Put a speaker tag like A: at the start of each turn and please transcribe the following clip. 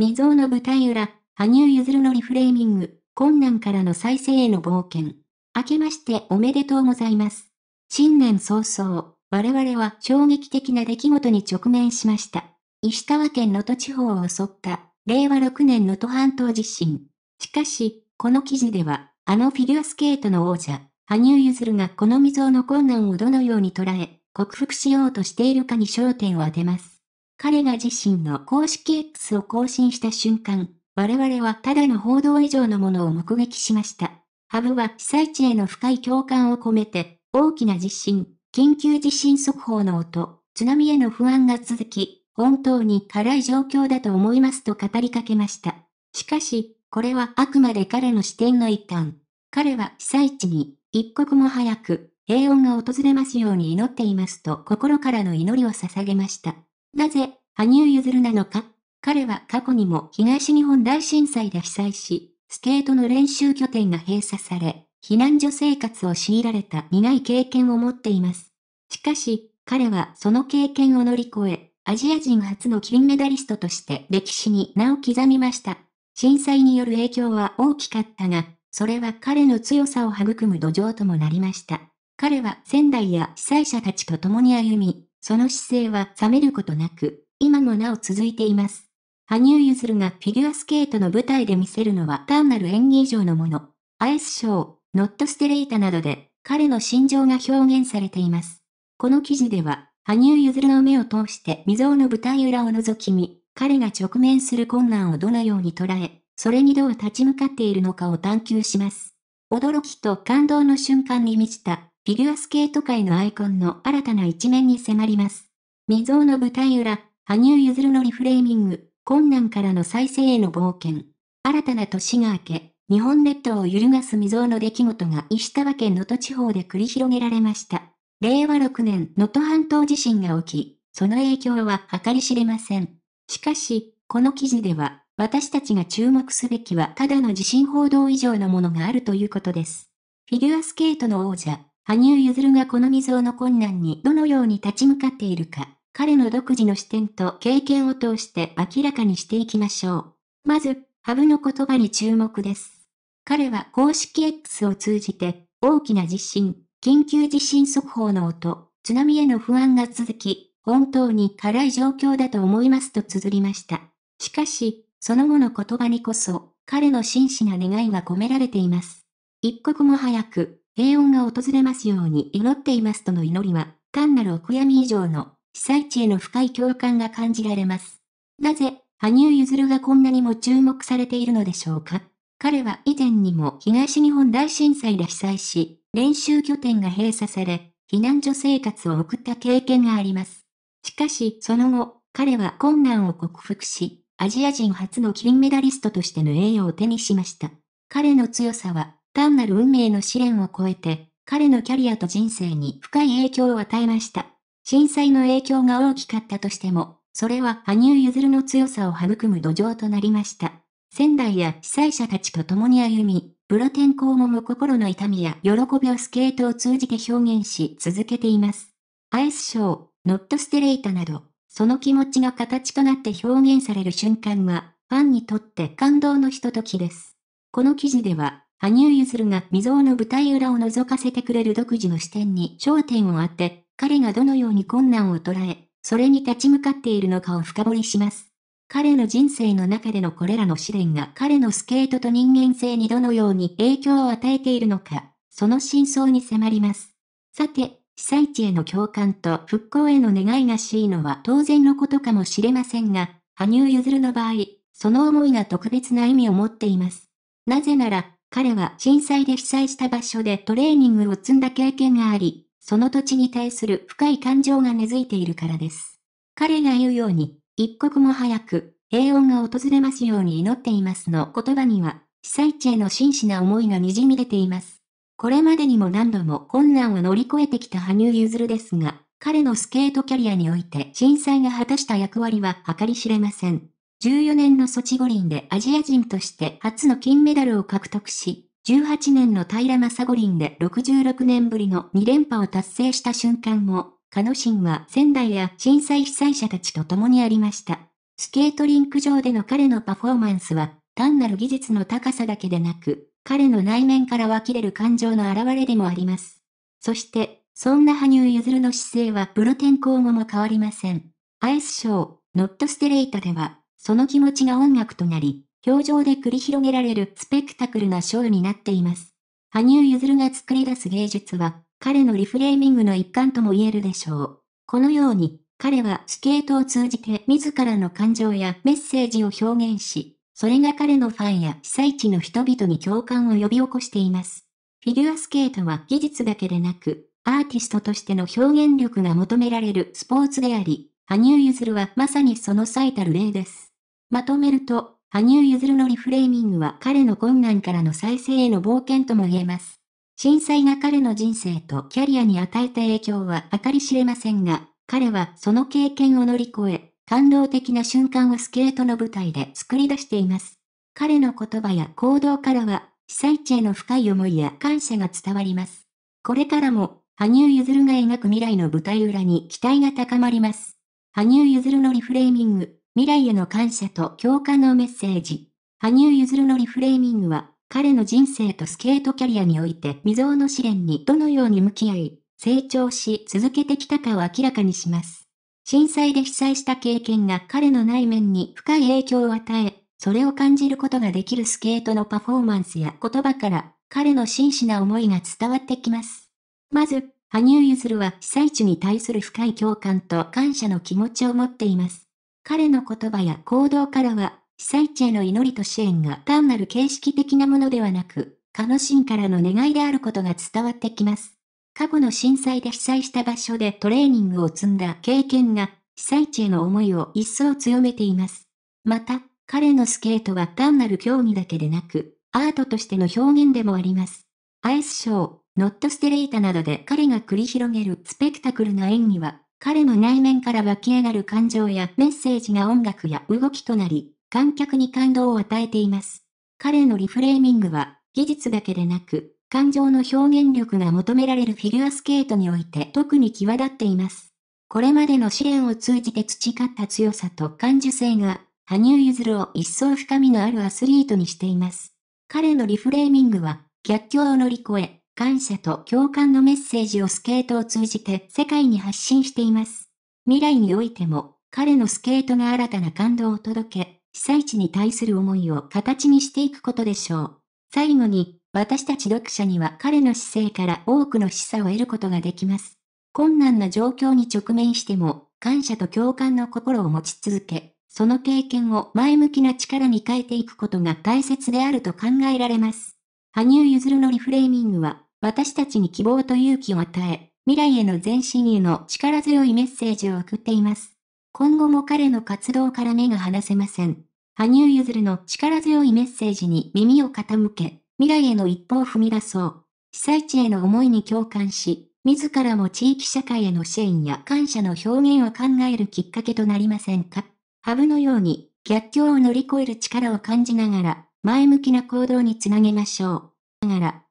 A: 未曾有の舞台裏、羽生結弦のリフレーミング、困難からの再生への冒険。明けましておめでとうございます。新年早々、我々は衝撃的な出来事に直面しました。石川県能登地方を襲った、令和6年能登半島地震。しかし、この記事では、あのフィギュアスケートの王者、羽生結弦がこの未曾有の困難をどのように捉え、克服しようとしているかに焦点を当てます。彼が自身の公式 X を更新した瞬間、我々はただの報道以上のものを目撃しました。ハブは被災地への深い共感を込めて、大きな地震、緊急地震速報の音、津波への不安が続き、本当に辛い状況だと思いますと語りかけました。しかし、これはあくまで彼の視点の一端。彼は被災地に、一刻も早く、平穏が訪れますように祈っていますと心からの祈りを捧げました。なぜ、羽生結弦なのか彼は過去にも東日本大震災で被災し、スケートの練習拠点が閉鎖され、避難所生活を強いられた苦い経験を持っています。しかし、彼はその経験を乗り越え、アジア人初の金メダリストとして歴史に名を刻みました。震災による影響は大きかったが、それは彼の強さを育む土壌ともなりました。彼は仙台や被災者たちと共に歩み、その姿勢は冷めることなく、今もなお続いています。羽生結弦がフィギュアスケートの舞台で見せるのは単なる演技以上のもの。アイスショー、ノットステレータなどで彼の心情が表現されています。この記事では、羽生結弦の目を通して未曾有の舞台裏を覗き見、彼が直面する困難をどのように捉え、それにどう立ち向かっているのかを探求します。驚きと感動の瞬間に満ちたフィギュアスケート界のアイコンの新たな一面に迫ります。未曾有の舞台裏、羽生結弦のリフレーミング、困難からの再生への冒険。新たな年が明け、日本列島を揺るがす未曾有の出来事が石川県能登地方で繰り広げられました。令和6年能登半島地震が起き、その影響は計り知れません。しかし、この記事では、私たちが注目すべきはただの地震報道以上のものがあるということです。フィギュアスケートの王者、羽生結弦がこの未曾有の困難にどのように立ち向かっているか、彼の独自の視点と経験を通して明らかにしていきましょう。まず、ハブの言葉に注目です。彼は公式 X を通じて、大きな地震、緊急地震速報の音、津波への不安が続き、本当に辛い状況だと思いますと綴りました。しかし、その後の言葉にこそ、彼の真摯な願いは込められています。一刻も早く、平穏が訪れますように祈っていますとの祈りは、単なるお悔やみ以上の、被災地への深い共感が感じられます。なぜ、羽生結弦がこんなにも注目されているのでしょうか彼は以前にも東日本大震災で被災し、練習拠点が閉鎖され、避難所生活を送った経験があります。しかし、その後、彼は困難を克服し、アジア人初の金メダリストとしての栄誉を手にしました。彼の強さは、単なる運命の試練を超えて、彼のキャリアと人生に深い影響を与えました。震災の影響が大きかったとしても、それは羽生結弦の強さを育む土壌となりました。仙台や被災者たちと共に歩み、プロ転校後も心の痛みや喜びをスケートを通じて表現し続けています。アイスショー、ノットステレイタなど、その気持ちが形となって表現される瞬間は、ファンにとって感動のひとときです。この記事では、羽生結弦が未曾有の舞台裏を覗かせてくれる独自の視点に焦点を当て、彼がどのように困難を捉え、それに立ち向かっているのかを深掘りします。彼の人生の中でのこれらの試練が彼のスケートと人間性にどのように影響を与えているのか、その真相に迫ります。さて、被災地への共感と復興への願いがしいのは当然のことかもしれませんが、羽生結弦の場合、その思いが特別な意味を持っています。なぜなら、彼は震災で被災した場所でトレーニングを積んだ経験があり、その土地に対する深い感情が根付いているからです。彼が言うように、一刻も早く平穏が訪れますように祈っていますの言葉には、被災地への真摯な思いが滲み出ています。これまでにも何度も困難を乗り越えてきた羽生結弦ですが、彼のスケートキャリアにおいて震災が果たした役割は計り知れません。14年のソチ五輪でアジア人として初の金メダルを獲得し、18年の平正五輪で66年ぶりの2連覇を達成した瞬間も、カノシンは仙台や震災被災者たちと共にありました。スケートリンク上での彼のパフォーマンスは、単なる技術の高さだけでなく、彼の内面から湧き出る感情の表れでもあります。そして、そんな羽生結弦の姿勢はプロ転向後も変わりません。アイスショー、ノットステレイトでは、その気持ちが音楽となり、表情で繰り広げられるスペクタクルなショーになっています。羽生結弦が作り出す芸術は、彼のリフレーミングの一環とも言えるでしょう。このように、彼はスケートを通じて自らの感情やメッセージを表現し、それが彼のファンや被災地の人々に共感を呼び起こしています。フィギュアスケートは技術だけでなく、アーティストとしての表現力が求められるスポーツであり、羽生結弦はまさにその最たる例です。まとめると、羽生結弦のリフレーミングは彼の困難からの再生への冒険とも言えます。震災が彼の人生とキャリアに与えた影響は計り知れませんが、彼はその経験を乗り越え、感動的な瞬間をスケートの舞台で作り出しています。彼の言葉や行動からは、被災地への深い思いや感謝が伝わります。これからも、羽生結弦が描く未来の舞台裏に期待が高まります。羽生結弦のリフレーミング。未来への感謝と共感のメッセージ。羽生結弦のリフレーミングは、彼の人生とスケートキャリアにおいて未曾有の試練にどのように向き合い、成長し続けてきたかを明らかにします。震災で被災した経験が彼の内面に深い影響を与え、それを感じることができるスケートのパフォーマンスや言葉から彼の真摯な思いが伝わってきます。まず、羽生結弦は被災地に対する深い共感と感謝の気持ちを持っています。彼の言葉や行動からは、被災地への祈りと支援が単なる形式的なものではなく、彼の心からの願いであることが伝わってきます。過去の震災で被災した場所でトレーニングを積んだ経験が、被災地への思いを一層強めています。また、彼のスケートは単なる競技だけでなく、アートとしての表現でもあります。アイスショー、ノットステレータなどで彼が繰り広げるスペクタクルな演技は、彼の内面から湧き上がる感情やメッセージが音楽や動きとなり、観客に感動を与えています。彼のリフレーミングは、技術だけでなく、感情の表現力が求められるフィギュアスケートにおいて特に際立っています。これまでの試練を通じて培った強さと感受性が、羽生結弦を一層深みのあるアスリートにしています。彼のリフレーミングは、逆境を乗り越え、感謝と共感のメッセージをスケートを通じて世界に発信しています。未来においても、彼のスケートが新たな感動を届け、被災地に対する思いを形にしていくことでしょう。最後に、私たち読者には彼の姿勢から多くの示唆を得ることができます。困難な状況に直面しても、感謝と共感の心を持ち続け、その経験を前向きな力に変えていくことが大切であると考えられます。羽生結弦のリフレーミングは、私たちに希望と勇気を与え、未来への前進への力強いメッセージを送っています。今後も彼の活動から目が離せません。羽生結弦の力強いメッセージに耳を傾け、未来への一歩を踏み出そう。被災地への思いに共感し、自らも地域社会への支援や感謝の表現を考えるきっかけとなりませんかハブのように、逆境を乗り越える力を感じながら、前向きな行動につなげましょう。ながら、